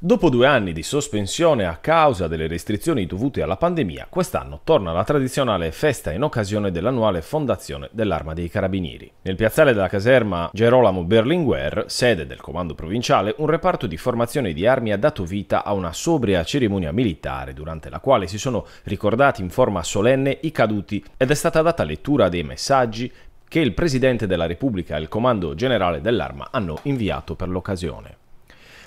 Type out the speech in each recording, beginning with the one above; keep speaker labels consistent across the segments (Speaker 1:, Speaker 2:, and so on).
Speaker 1: Dopo due anni di sospensione a causa delle restrizioni dovute alla pandemia, quest'anno torna la tradizionale festa in occasione dell'annuale fondazione dell'Arma dei Carabinieri. Nel piazzale della caserma Gerolamo Berlinguer, sede del comando provinciale, un reparto di formazione di armi ha dato vita a una sobria cerimonia militare durante la quale si sono ricordati in forma solenne i caduti ed è stata data lettura dei messaggi che il Presidente della Repubblica e il Comando Generale dell'Arma hanno inviato per l'occasione.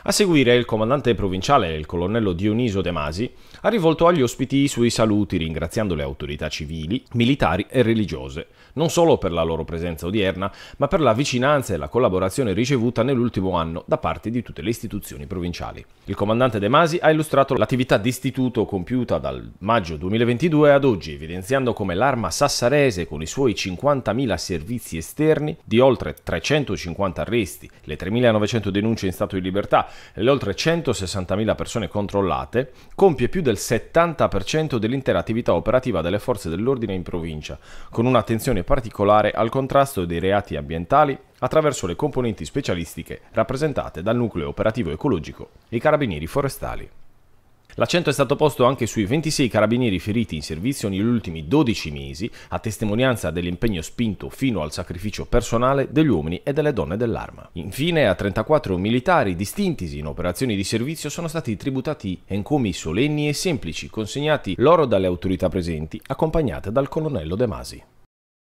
Speaker 1: A seguire il comandante provinciale, il colonnello Dioniso De Masi, ha rivolto agli ospiti i suoi saluti ringraziando le autorità civili, militari e religiose, non solo per la loro presenza odierna, ma per la vicinanza e la collaborazione ricevuta nell'ultimo anno da parte di tutte le istituzioni provinciali. Il comandante De Masi ha illustrato l'attività d'istituto compiuta dal maggio 2022 ad oggi, evidenziando come l'arma sassarese con i suoi 50.000 servizi esterni, di oltre 350 arresti, le 3.900 denunce in stato di libertà le oltre 160.000 persone controllate, compie più del 70% dell'intera attività operativa delle forze dell'ordine in provincia, con un'attenzione particolare al contrasto dei reati ambientali attraverso le componenti specialistiche rappresentate dal nucleo operativo ecologico e i carabinieri forestali. L'accento è stato posto anche sui 26 carabinieri feriti in servizio negli ultimi 12 mesi, a testimonianza dell'impegno spinto fino al sacrificio personale degli uomini e delle donne dell'arma. Infine, a 34 militari distintisi in operazioni di servizio sono stati tributati encomi solenni e semplici consegnati loro dalle autorità presenti, accompagnate dal colonnello De Masi.